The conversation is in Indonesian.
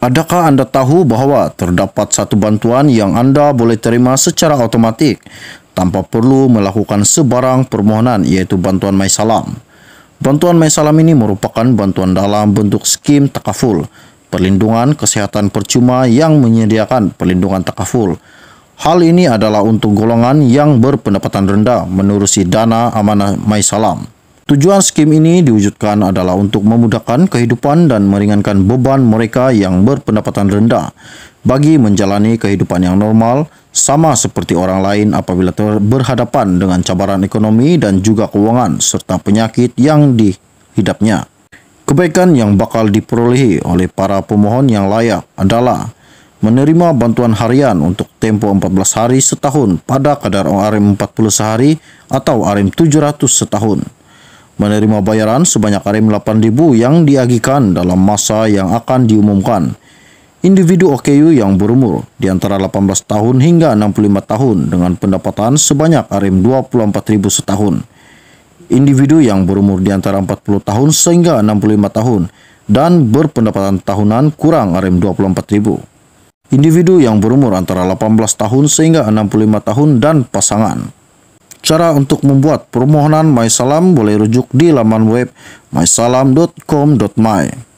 Adakah Anda tahu bahwa terdapat satu bantuan yang Anda boleh terima secara otomatik tanpa perlu melakukan sebarang permohonan yaitu bantuan MySalam? Bantuan MySalam ini merupakan bantuan dalam bentuk skim takaful, perlindungan kesehatan percuma yang menyediakan perlindungan takaful. Hal ini adalah untuk golongan yang berpendapatan rendah menerusi dana amanah MySalam. Tujuan skim ini diwujudkan adalah untuk memudahkan kehidupan dan meringankan beban mereka yang berpendapatan rendah bagi menjalani kehidupan yang normal, sama seperti orang lain apabila berhadapan dengan cabaran ekonomi dan juga keuangan serta penyakit yang dihidapnya. Kebaikan yang bakal diperolehi oleh para pemohon yang layak adalah menerima bantuan harian untuk tempo 14 hari setahun pada kadar ORM e 40 sehari atau RM e 700 setahun menerima bayaran sebanyak RM8.000 yang diagikan dalam masa yang akan diumumkan. Individu OKU yang berumur di antara 18 tahun hingga 65 tahun dengan pendapatan sebanyak RM24.000 setahun. Individu yang berumur di antara 40 tahun sehingga 65 tahun dan berpendapatan tahunan kurang RM24.000. Individu yang berumur antara 18 tahun sehingga 65 tahun dan pasangan. Cara untuk membuat permohonan MySalam boleh rujuk di laman web mysalam.com.my.